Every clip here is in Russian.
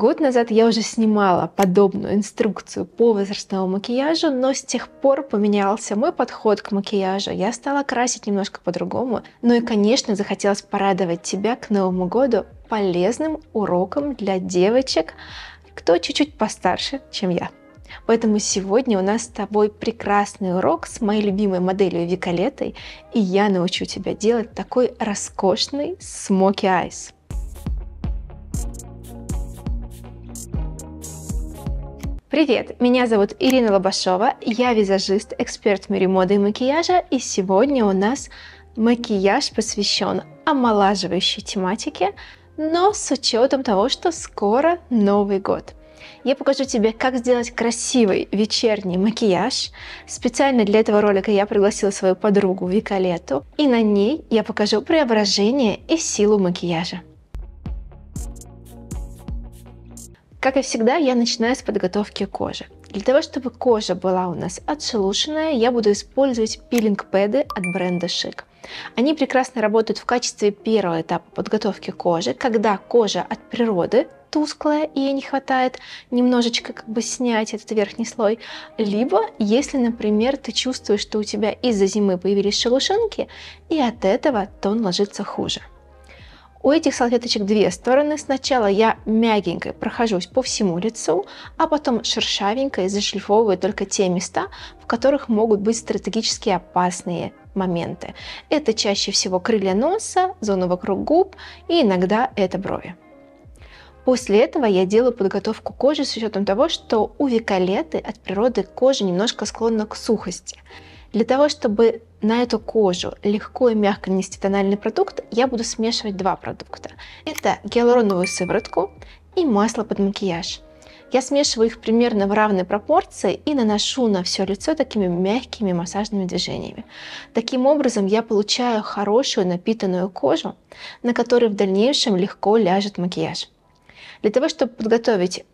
Год назад я уже снимала подобную инструкцию по возрастному макияжу, но с тех пор поменялся мой подход к макияжу. Я стала красить немножко по-другому. Ну и, конечно, захотелось порадовать тебя к Новому году полезным уроком для девочек, кто чуть-чуть постарше, чем я. Поэтому сегодня у нас с тобой прекрасный урок с моей любимой моделью Виколетой, и я научу тебя делать такой роскошный смоки айс. Привет, меня зовут Ирина Лобашова, я визажист, эксперт в мире моды и макияжа, и сегодня у нас макияж посвящен омолаживающей тематике, но с учетом того, что скоро Новый год. Я покажу тебе, как сделать красивый вечерний макияж. Специально для этого ролика я пригласила свою подругу Виколету, и на ней я покажу преображение и силу макияжа. Как и всегда, я начинаю с подготовки кожи. Для того, чтобы кожа была у нас отшелушенная, я буду использовать пилинг-пэды от бренда Шик. Они прекрасно работают в качестве первого этапа подготовки кожи, когда кожа от природы тусклая и ей не хватает немножечко как бы снять этот верхний слой. Либо, если, например, ты чувствуешь, что у тебя из-за зимы появились шелушинки, и от этого тон ложится хуже. У этих салфеточек две стороны. Сначала я мягенько прохожусь по всему лицу, а потом шершавенько зашлифовываю только те места, в которых могут быть стратегически опасные моменты. Это чаще всего крылья носа, зона вокруг губ и иногда это брови. После этого я делаю подготовку кожи с учетом того, что у виколеты от природы кожа немножко склонна к сухости – для того, чтобы на эту кожу легко и мягко нанести тональный продукт, я буду смешивать два продукта. Это гиалуроновую сыворотку и масло под макияж. Я смешиваю их примерно в равной пропорции и наношу на все лицо такими мягкими массажными движениями. Таким образом я получаю хорошую напитанную кожу, на которой в дальнейшем легко ляжет макияж. Для того, чтобы подготовить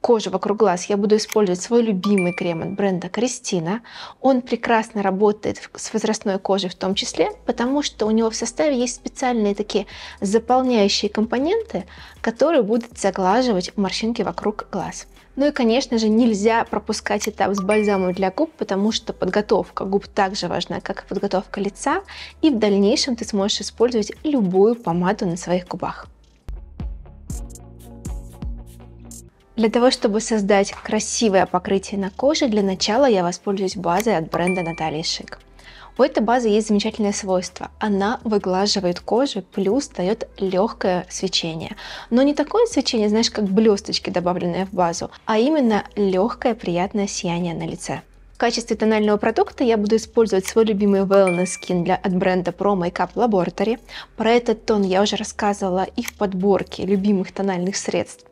кожи вокруг глаз, я буду использовать свой любимый крем от бренда Кристина. Он прекрасно работает с возрастной кожей в том числе, потому что у него в составе есть специальные такие заполняющие компоненты, которые будут заглаживать морщинки вокруг глаз. Ну и, конечно же, нельзя пропускать этап с бальзамом для губ, потому что подготовка губ так же важна, как и подготовка лица, и в дальнейшем ты сможешь использовать любую помаду на своих губах. Для того, чтобы создать красивое покрытие на коже, для начала я воспользуюсь базой от бренда Натальи Шик. У этой базы есть замечательное свойство. Она выглаживает кожу, плюс дает легкое свечение. Но не такое свечение, знаешь, как блесточки, добавленные в базу, а именно легкое приятное сияние на лице. В качестве тонального продукта я буду использовать свой любимый Wellness Skin для, от бренда Pro Makeup Laboratory. Про этот тон я уже рассказывала и в подборке любимых тональных средств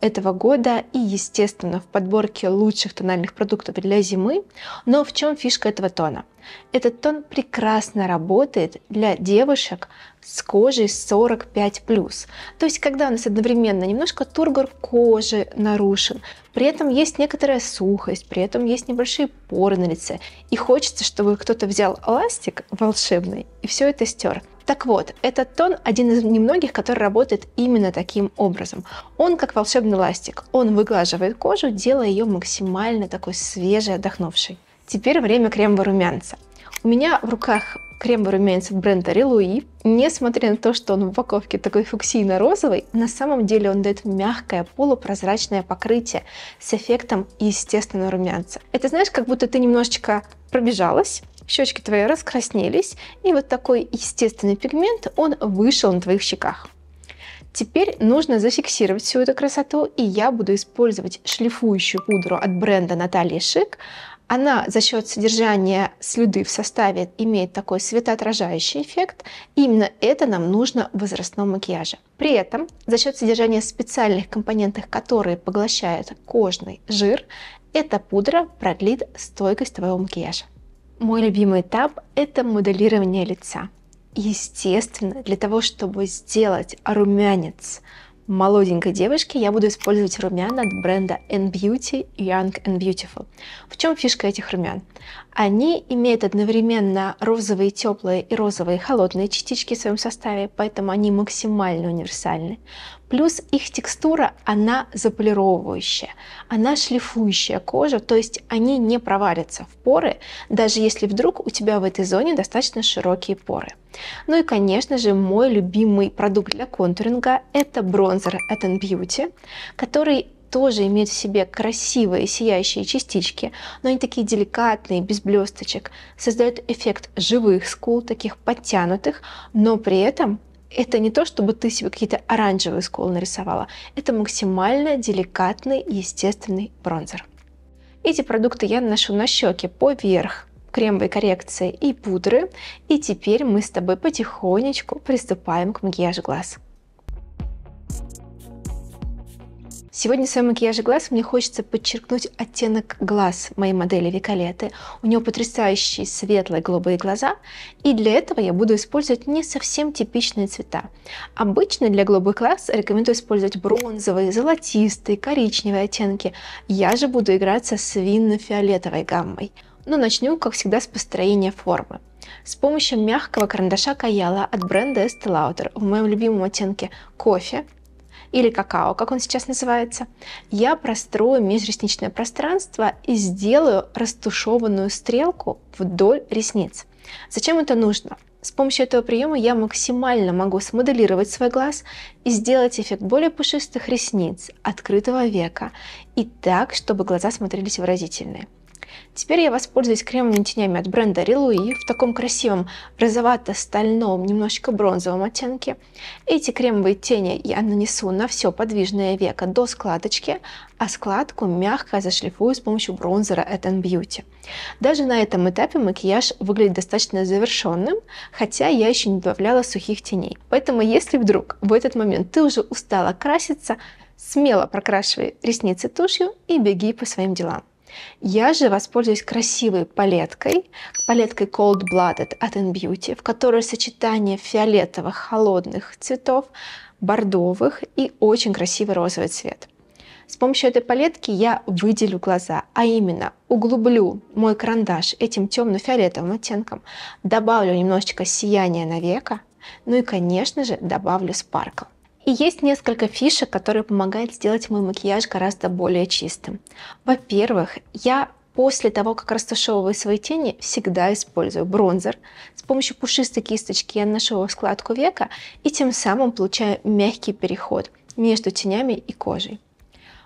этого года и, естественно, в подборке лучших тональных продуктов для зимы. Но в чем фишка этого тона? Этот тон прекрасно работает для девушек с кожей 45+. То есть, когда у нас одновременно немножко тургор кожи нарушен, при этом есть некоторая сухость, при этом есть небольшие поры на лице, и хочется, чтобы кто-то взял ластик волшебный и все это стер. Так вот, этот тон один из немногих, который работает именно таким образом. Он как волшебный ластик, он выглаживает кожу, делая ее максимально такой свежей, отдохнувшей. Теперь время кремового румянца. У меня в руках кремовый румянец бренда Релуи. Несмотря на то, что он в упаковке такой фуксийно-розовый, на самом деле он дает мягкое полупрозрачное покрытие с эффектом естественного румянца. Это знаешь, как будто ты немножечко пробежалась, щечки твои раскраснелись, и вот такой естественный пигмент, он вышел на твоих щеках. Теперь нужно зафиксировать всю эту красоту, и я буду использовать шлифующую пудру от бренда Наталья Шик она за счет содержания слюды в составе имеет такой светоотражающий эффект. Именно это нам нужно в возрастном макияже. При этом за счет содержания специальных компонентов, которые поглощают кожный жир, эта пудра продлит стойкость твоего макияжа. Мой любимый этап – это моделирование лица. Естественно, для того, чтобы сделать румянец – молоденькой девушке я буду использовать румяна от бренда N Beauty Young and Beautiful. В чем фишка этих румян? Они имеют одновременно розовые теплые и розовые холодные частички в своем составе, поэтому они максимально универсальны. Плюс их текстура, она заполировывающая, она шлифующая кожу, то есть они не проварятся в поры, даже если вдруг у тебя в этой зоне достаточно широкие поры. Ну и, конечно же, мой любимый продукт для контуринга – это бронзер At Beauty, который тоже имеют в себе красивые сияющие частички, но они такие деликатные, без блесточек, создают эффект живых скул, таких подтянутых, но при этом это не то, чтобы ты себе какие-то оранжевые скулы нарисовала, это максимально деликатный естественный бронзер. Эти продукты я наношу на щеки поверх кремовой коррекции и пудры, и теперь мы с тобой потихонечку приступаем к макияжу глаз. Сегодня в своем макияже глаз мне хочется подчеркнуть оттенок глаз моей модели Виколеты. У нее потрясающие светлые голубые глаза, и для этого я буду использовать не совсем типичные цвета. Обычно для голубых глаз рекомендую использовать бронзовые, золотистые, коричневые оттенки. Я же буду играться с винно-фиолетовой гаммой. Но начнем, как всегда, с построения формы. С помощью мягкого карандаша Каяла от бренда Estee Lauder в моем любимом оттенке кофе или какао, как он сейчас называется, я прострою межресничное пространство и сделаю растушеванную стрелку вдоль ресниц. Зачем это нужно? С помощью этого приема я максимально могу смоделировать свой глаз и сделать эффект более пушистых ресниц, открытого века, и так, чтобы глаза смотрелись выразительные. Теперь я воспользуюсь кремовыми тенями от бренда Рилуи в таком красивом розовато-стальном, немножечко бронзовом оттенке. Эти кремовые тени я нанесу на все подвижное веко до складочки, а складку мягко зашлифую с помощью бронзера At Beauty. Даже на этом этапе макияж выглядит достаточно завершенным, хотя я еще не добавляла сухих теней. Поэтому если вдруг в этот момент ты уже устала краситься, смело прокрашивай ресницы тушью и беги по своим делам. Я же воспользуюсь красивой палеткой, палеткой Cold Blooded от Beauty, в которой сочетание фиолетовых холодных цветов, бордовых и очень красивый розовый цвет. С помощью этой палетки я выделю глаза, а именно углублю мой карандаш этим темно-фиолетовым оттенком, добавлю немножечко сияния на века, ну и, конечно же, добавлю спаркл. И есть несколько фишек, которые помогают сделать мой макияж гораздо более чистым. Во-первых, я после того, как растушевываю свои тени, всегда использую бронзер. С помощью пушистой кисточки я наношу его в складку века и тем самым получаю мягкий переход между тенями и кожей.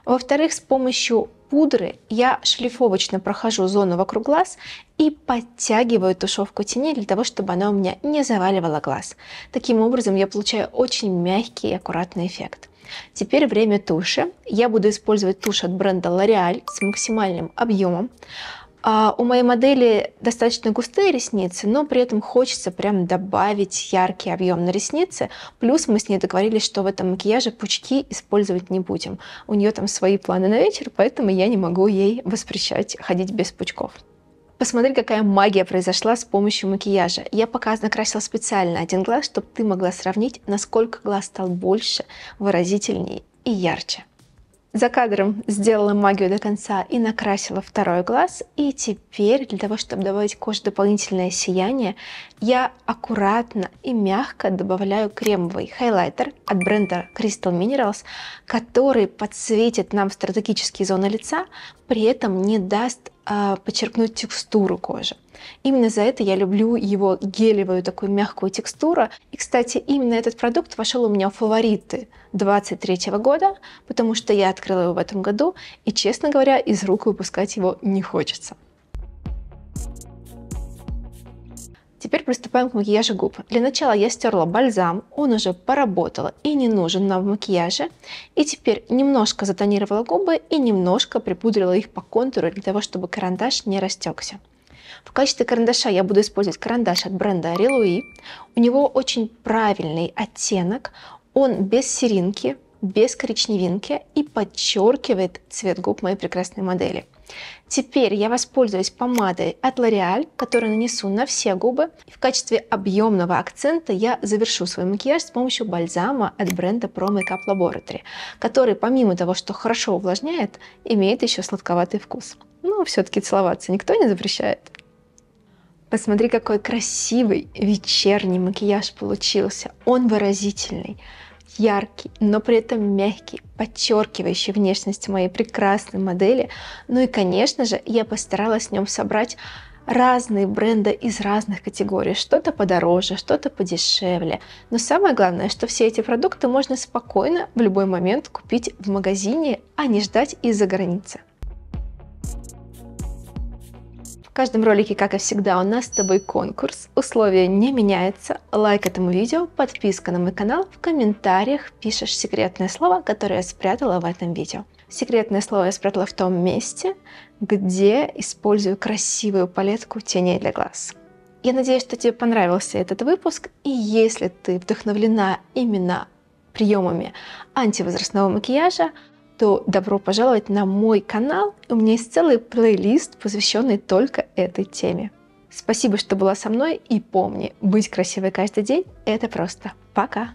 Во-вторых, с помощью пудры я шлифовочно прохожу зону вокруг глаз и подтягиваю тушевку тени для того, чтобы она у меня не заваливала глаз. Таким образом я получаю очень мягкий и аккуратный эффект. Теперь время туши. Я буду использовать тушь от бренда L'Oreal с максимальным объемом. А у моей модели достаточно густые ресницы, но при этом хочется прям добавить яркий объем на ресницы. Плюс мы с ней договорились, что в этом макияже пучки использовать не будем. У нее там свои планы на вечер, поэтому я не могу ей воспрещать ходить без пучков. Посмотри, какая магия произошла с помощью макияжа. Я пока накрасила специально один глаз, чтобы ты могла сравнить, насколько глаз стал больше, выразительнее и ярче. За кадром сделала магию до конца и накрасила второй глаз. И теперь для того, чтобы добавить коже дополнительное сияние, я аккуратно и мягко добавляю кремовый хайлайтер от бренда Crystal Minerals, который подсветит нам стратегические зоны лица, при этом не даст э, а, подчеркнуть текстуру кожи. Именно за это я люблю его гелевую такую мягкую текстуру. И, кстати, именно этот продукт вошел у меня в фавориты 23 года, потому что я открыла его в этом году, и, честно говоря, из рук выпускать его не хочется. Теперь приступаем к макияжу губ. Для начала я стерла бальзам, он уже поработал и не нужен нам в макияже. И теперь немножко затонировала губы и немножко припудрила их по контуру для того, чтобы карандаш не растекся. В качестве карандаша я буду использовать карандаш от бренда Релуи. У него очень правильный оттенок, он без серинки, без коричневинки и подчеркивает цвет губ моей прекрасной модели. Теперь я воспользуюсь помадой от L'Oreal, которую нанесу на все губы. В качестве объемного акцента я завершу свой макияж с помощью бальзама от бренда Pro Makeup Laboratory, который помимо того, что хорошо увлажняет, имеет еще сладковатый вкус. Но все-таки целоваться никто не запрещает. Посмотри, какой красивый вечерний макияж получился. Он выразительный яркий, но при этом мягкий, подчеркивающий внешность моей прекрасной модели. Ну и, конечно же, я постаралась в нем собрать разные бренды из разных категорий. Что-то подороже, что-то подешевле. Но самое главное, что все эти продукты можно спокойно в любой момент купить в магазине, а не ждать из-за границы. каждом ролике, как и всегда, у нас с тобой конкурс. Условия не меняются. Лайк этому видео, подписка на мой канал, в комментариях пишешь секретное слово, которое я спрятала в этом видео. Секретное слово я спрятала в том месте, где использую красивую палетку теней для глаз. Я надеюсь, что тебе понравился этот выпуск, и если ты вдохновлена именно приемами антивозрастного макияжа, то добро пожаловать на мой канал. У меня есть целый плейлист, посвященный только этой теме. Спасибо, что была со мной, и помни, быть красивой каждый день – это просто. Пока!